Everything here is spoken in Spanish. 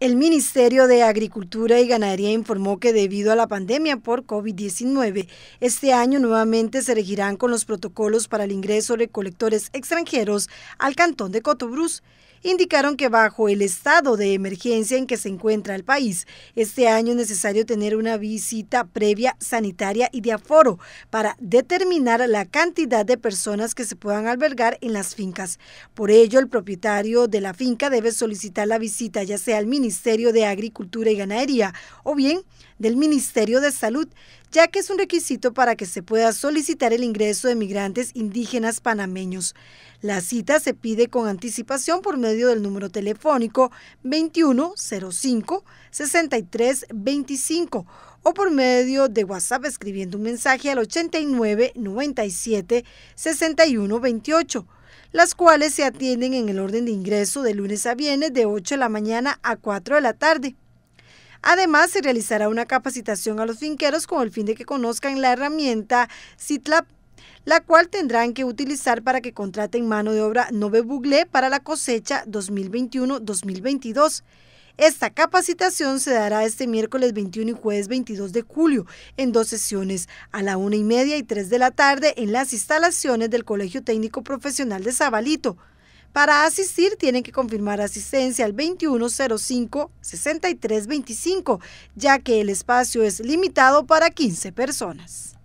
El Ministerio de Agricultura y Ganadería informó que debido a la pandemia por COVID-19, este año nuevamente se regirán con los protocolos para el ingreso de colectores extranjeros al cantón de Cotobruz. Indicaron que bajo el estado de emergencia en que se encuentra el país, este año es necesario tener una visita previa sanitaria y de aforo para determinar la cantidad de personas que se puedan albergar en las fincas. Por ello, el propietario de la finca debe solicitar la visita ya sea al Ministerio Ministerio de Agricultura y Ganadería o bien del Ministerio de Salud, ya que es un requisito para que se pueda solicitar el ingreso de migrantes indígenas panameños. La cita se pide con anticipación por medio del número telefónico 2105-6325 o por medio de WhatsApp escribiendo un mensaje al 8997 6128 las cuales se atienden en el orden de ingreso de lunes a viernes de 8 de la mañana a 4 de la tarde. Además, se realizará una capacitación a los finqueros con el fin de que conozcan la herramienta CITLAP, la cual tendrán que utilizar para que contraten mano de obra Nove Buglé para la cosecha 2021-2022. Esta capacitación se dará este miércoles 21 y jueves 22 de julio en dos sesiones a la una y media y 3 de la tarde en las instalaciones del Colegio Técnico Profesional de Zabalito. Para asistir tienen que confirmar asistencia al 2105-6325, ya que el espacio es limitado para 15 personas.